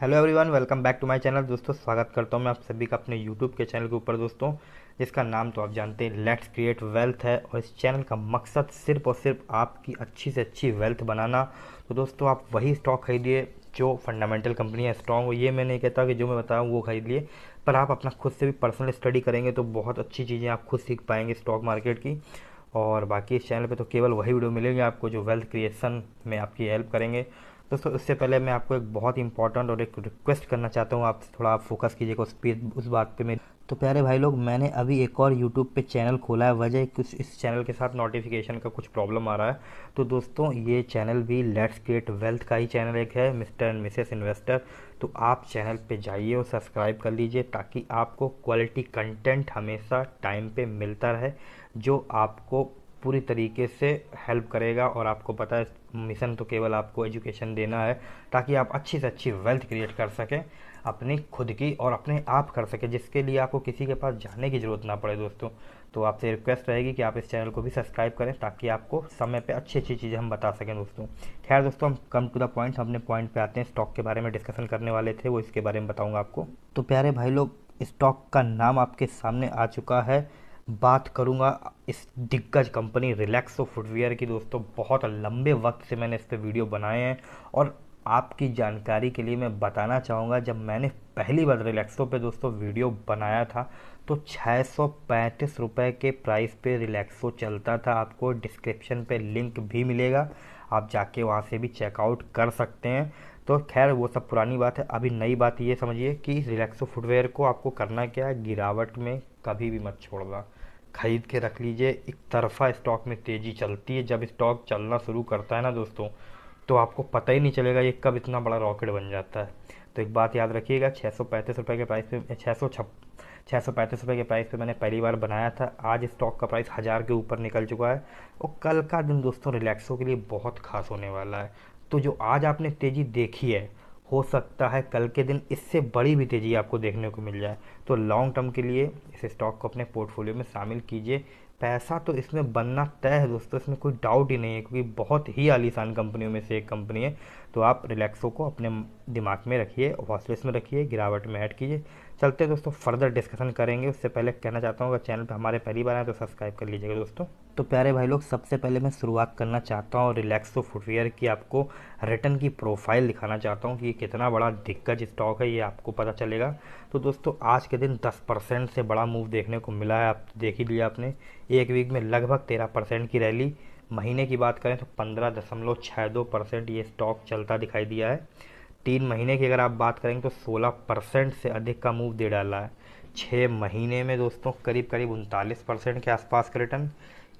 hello everyone welcome back to my channel दोस्तों स्वागत करता हूं मैं आप सभी का अपने यूट्यूब के चैनल के ऊपर दोस्तों जिसका नाम तो आप जानते हैं लेट्स क्रिएट वेल्थ है और इस चैनल का मकसद सिर्फ और सिर्फ आपकी अच्छी से अच्छी वेल्थ बनाना तो दोस्तों आप वही स्टॉक खरीदिए जो फंडामेंटल कंपनियाँ स्ट्रॉन्ग हो ये मैं नहीं कहता कि जो मैं बताऊँ वो खरीद लिए पर आप अपना खुद से भी पर्सनल स्टडी करेंगे तो बहुत अच्छी चीज़ें आप खुद सीख पाएंगे स्टॉक मार्केट की और बाकी इस चैनल पर तो केवल वही वीडियो मिलेंगे आपको जो वेल्थ क्रिएशन में आपकी हेल्प करेंगे दोस्तों उससे पहले मैं आपको एक बहुत ही इंपॉर्टेंट और एक रिक्वेस्ट करना चाहता हूँ आप थोड़ा आप फोकस कीजिएगा उस पे उस बात पे मेरी तो प्यारे भाई लोग मैंने अभी एक और यूट्यूब पे चैनल खोला है वजह कुछ इस चैनल के साथ नोटिफिकेशन का कुछ प्रॉब्लम आ रहा है तो दोस्तों ये चैनल भी लेट्स क्रिएट वेल्थ का ही चैनल एक है मिस्टर एंड मिसेस इन्वेस्टर तो आप चैनल पे जाइए और सब्सक्राइब कर लीजिए ताकि आपको क्वालिटी कंटेंट हमेशा टाइम पे मिलता रहे जो आपको पूरी तरीके से हेल्प करेगा और आपको पता है मिशन तो केवल आपको एजुकेशन देना है ताकि आप अच्छी से अच्छी वेल्थ क्रिएट कर सकें अपनी खुद की और अपने आप कर सकें जिसके लिए आपको किसी के पास जाने की ज़रूरत ना पड़े दोस्तों तो आपसे रिक्वेस्ट रहेगी कि आप इस चैनल को भी सब्सक्राइब करें ताकि आपको समय पे अच्छी अच्छी चीज़ें हम बता सकें दोस्तों खैर दोस्तों हम कम टू द पॉइंट अपने पॉइंट पे आते हैं स्टॉक के बारे में डिस्कशन करने वाले थे वो इसके बारे में बताऊँगा आपको तो प्यारे भाई लोग स्टॉक का नाम आपके सामने आ चुका है बात करूँगा इस दिग्गज कंपनी रिलैक्सो तो फुटवेयर की दोस्तों बहुत लंबे वक्त से मैंने इस पर वीडियो बनाए हैं और आपकी जानकारी के लिए मैं बताना चाहूँगा जब मैंने पहली बार रिलैक्सो पे दोस्तों वीडियो बनाया था तो छः सौ पैंतीस रुपये के प्राइस पे रिलैक्सो चलता था आपको डिस्क्रिप्शन पे लिंक भी मिलेगा आप जाके वहाँ से भी चेकआउट कर सकते हैं तो खैर वो सब पुरानी बात है अभी नई बात ये समझिए कि रिलैक्सो फुटवेयर को आपको करना क्या है गिरावट में कभी भी मत छोड़ना ख़रीद के रख लीजिए एक तरफा स्टॉक में तेज़ी चलती है जब स्टॉक चलना शुरू करता है ना दोस्तों तो आपको पता ही नहीं चलेगा ये कब इतना बड़ा रॉकेट बन जाता है तो एक बात याद रखिएगा छः सौ पैंतीस रुपये के प्राइस पे छः सौ छप छः सौ पैंतीस रुपये के प्राइस पे मैंने पहली बार बनाया था आज स्टॉक का प्राइस हज़ार के ऊपर निकल चुका है और कल का दिन दोस्तों रिलैक्सो के लिए बहुत खास होने वाला है तो जो आज आपने तेज़ी देखी है हो सकता है कल के दिन इससे बड़ी भी तेज़ी आपको देखने को मिल जाए तो लॉन्ग टर्म के लिए इस स्टॉक को अपने पोर्टफोलियो में शामिल कीजिए पैसा तो इसमें बनना तय है दोस्तों इसमें कोई डाउट ही नहीं है क्योंकि बहुत ही आलीशान कंपनियों में से एक कंपनी है तो आप रिलैक्सो को अपने दिमाग में रखिए हॉस्टलेस में रखिए गिरावट में ऐड कीजिए चलते दोस्तों फर्दर डिस्कशन करेंगे उससे पहले कहना चाहता हूँ अगर चैनल पर हमारे पहली बार आए तो सब्सक्राइब कर लीजिएगा दोस्तों तो प्यारे भाई लोग सबसे पहले मैं शुरुआत करना चाहता हूँ रिलैक्सो फुटवेयर की आपको रिटर्न की प्रोफाइल दिखाना चाहता हूँ कि ये कितना बड़ा दिग्गज स्टॉक है ये आपको पता चलेगा तो दोस्तों आज के दिन दस परसेंट से बड़ा मूव देखने को मिला है आप देख ही लिया आपने एक वीक में लगभग तेरह परसेंट की रैली महीने की बात करें तो पंद्रह दशमलव छः दो परसेंट ये स्टॉक चलता दिखाई दिया है तीन महीने की अगर आप बात करेंगे तो 16 परसेंट से अधिक का मूव दे डाला है छः महीने में दोस्तों करीब करीब उनतालीस परसेंट के आसपास का रिटर्न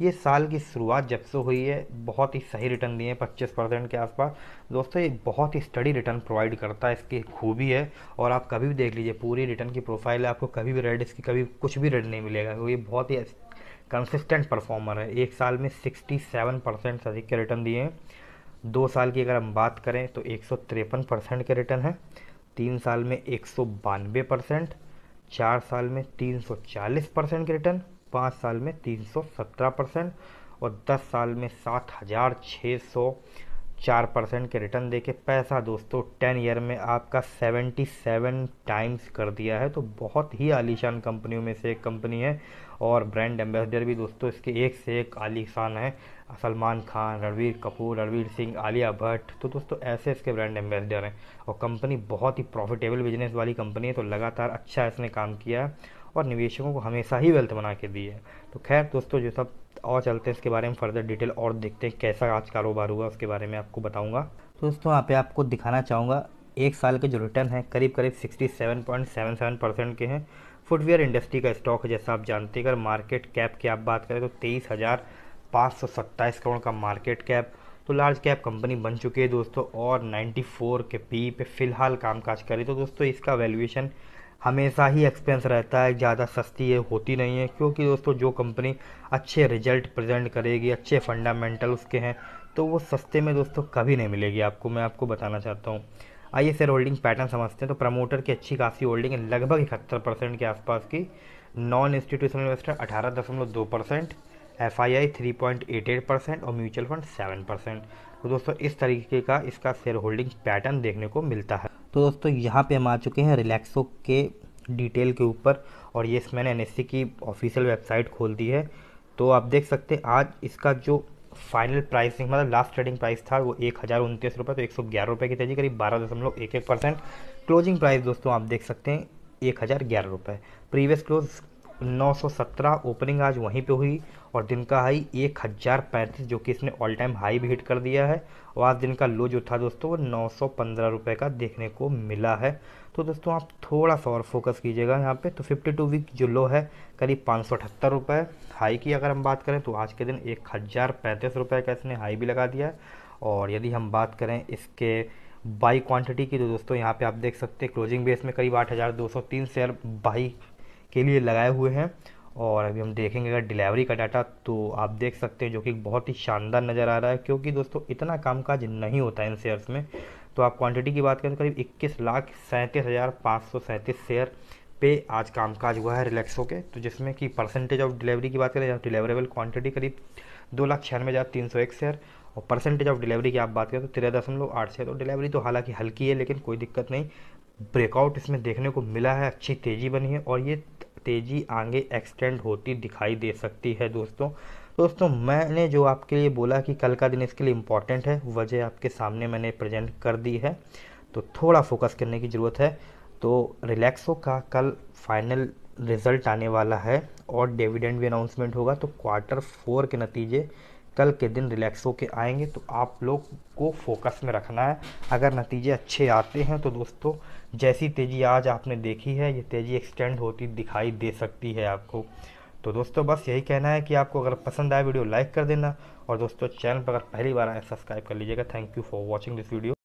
ये साल की शुरुआत जब से हुई है बहुत ही सही रिटर्न दिए हैं पच्चीस परसेंट के आसपास दोस्तों ये बहुत ही स्टडी रिटर्न प्रोवाइड करता है इसकी खूबी है और आप कभी भी देख लीजिए पूरी रिटर्न की प्रोफाइल है आपको कभी भी रेड इसकी कभी कुछ भी रेड नहीं मिलेगा क्योंकि बहुत ही कंसिस्टेंट परफॉर्मर है एक साल में सिक्सटी सेवन परसेंट से अधिक के रिटर्न दिए हैं दो साल की अगर हम बात करें तो एक परसेंट के रिटर्न है तीन साल में एक परसेंट चार साल में 340 परसेंट के रिटर्न पाँच साल में 317 परसेंट और दस साल में सात हज़ार छः सौ चार परसेंट के रिटर्न देके पैसा दोस्तों टेन ईयर में आपका सेवेंटी सेवन टाइम्स कर दिया है तो बहुत ही आलीशान कंपनियों में से एक कंपनी है और ब्रांड एम्बेसडर भी दोस्तों इसके एक से एक आलीशान है सलमान खान रणवीर कपूर रणवीर सिंह आलिया भट्ट तो दोस्तों ऐसे इसके ब्रांड एम्बेसडर हैं और कंपनी बहुत ही प्रॉफिटेबल बिजनेस वाली कंपनी है तो लगातार अच्छा इसने काम किया है और निवेशकों को हमेशा ही वेल्थ बना के दी है तो खैर दोस्तों जो सब और चलते हैं इसके बारे में फर्दर डिटेल और देखते हैं कैसा आज कारोबार हुआ उसके बारे में आपको बताऊँगा तो दोस्तों यहाँ पे आपको दिखाना चाहूँगा एक साल के जो रिटर्न है करीब करीब sixty seven seven point seven percent के हैं फुटवेयर इंडस्ट्री का स्टॉक है जैसा आप जानते हैं अगर मार्केट कैप की आप बात करें तो तेईस हज़ार पाँच सौ सत्ताईस करोड़ का मार्केट कैप तो लार्ज कैप कंपनी बन चुकी है दोस्तों और नाइन्टी फोर के पी e पे फ़िलहाल कामकाज करे तो दोस्तों इसका वैल्यूएशन हमेशा ही एक्सपेंस रहता है ज़्यादा सस्ती है होती नहीं है क्योंकि दोस्तों जो कंपनी अच्छे रिजल्ट प्रेजेंट करेगी अच्छे फंडामेंटल उसके हैं तो वो सस्ते में दोस्तों कभी नहीं मिलेगी आपको मैं आपको बताना चाहता हूँ आइए शेयर होल्डिंग पैटर्न समझते हैं तो प्रमोटर की अच्छी खासी होल्डिंग है लगभग इकहत्तर परसेंट के आसपास की नॉन इंस्टीट्यूशनल इन्वेस्टर अठारह दशमलव दो percent F I I three point eight eight percent और म्यूचुअल फंड सेवन परसेंट तो दोस्तों इस तरीके का इसका शेयर होल्डिंग पैटर्न देखने को मिलता है तो दोस्तों यहाँ पे हम आ चुके हैं रिलैक्सो के डिटेल के ऊपर और ये मैंने एन की ऑफिशियल वेबसाइट खोल दी है तो आप देख सकते हैं आज इसका जो फाइनल प्राइसिंग मतलब लास्ट ट्रेडिंग प्राइस था वो एक हज़ार उनतीस रुपये तो एक सौ ग्यारह रुपये की तेजी करीब बारह दशमलव एक एक परसेंट क्लोजिंग प्राइस दोस्तों आप देख सकते हैं एक हज़ार ग्यारह रुपये प्रीवियस क्लोज 1917 ओपनिंग आज वहीं पे हुई और दिन का हाई एक हज़ार पैंतीस जो कि इसने ऑल टाइम हाई भी हिट कर दिया है और आज दिन का लो जो था दोस्तों वो नौ सौ पंद्रह रुपये का देखने को मिला है तो दोस्तों आप थोड़ा सा और फोकस कीजिएगा यहाँ पे तो 52 वीक जो लो है करीब पाँच सौ अठहत्तर रुपये हाई की अगर हम बात करें तो आज के दिन एक हज़ार पैंतीस रुपये का इसने हाई भी लगा दिया है और यदि हम बात करें इसके बाई क्वांटिटी की तो दोस्तों यहाँ पे आप देख सकते हैं क्लोजिंग बेस में करीब 8,203 शेयर बाई के लिए लगाए हुए हैं और अभी हम देखेंगे अगर डिलीवरी का डाटा तो आप देख सकते हैं जो कि बहुत ही शानदार नज़र आ रहा है क्योंकि दोस्तों इतना काम काज नहीं होता है इन शेयर्स में तो आप क्वांटिटी की बात करें तो करीब इक्कीस लाख सैंतीस हज़ार पाँच सौ सैंतीस शेयर पे आज कामकाज हुआ है रिलैक्सो के तो जिसमें कि परसेंटेज ऑफ डिलीवरी की बात करें या डिलीवरेबल क्वांटिटी करीब दो लाख छियानवे हज़ार तीन सौ एक शेयर और परसेंटेज ऑफ डिलीवरी की आप बात करें तो तेरह दशमलव आठ शेयर तो डिलीवरी तो हालांकि हल्की है लेकिन कोई दिक्कत नहीं ब्रेकआउट इसमें देखने को मिला है अच्छी तेज़ी बनी है और ये तेज़ी आगे एक्सटेंड होती दिखाई दे सकती है दोस्तों दोस्तों मैंने जो आपके लिए बोला कि कल का दिन इसके लिए इम्पॉर्टेंट है वजह आपके सामने मैंने प्रेजेंट कर दी है तो थोड़ा फोकस करने की ज़रूरत है तो रिलैक्सो का कल फाइनल रिज़ल्ट आने वाला है और डिविडेंड भी अनाउंसमेंट होगा तो क्वार्टर फोर के नतीजे कल के दिन रिलैक्स होकर आएंगे तो आप लोग को फोकस में रखना है अगर नतीजे अच्छे आते हैं तो दोस्तों जैसी तेज़ी आज आपने देखी है ये तेज़ी एक्सटेंड होती दिखाई दे सकती है आपको तो दोस्तों बस यही कहना है कि आपको अगर पसंद आए वीडियो लाइक कर देना और दोस्तों चैनल पर अगर पहली बार आए सब्सक्राइब कर लीजिएगा thank you for watching this video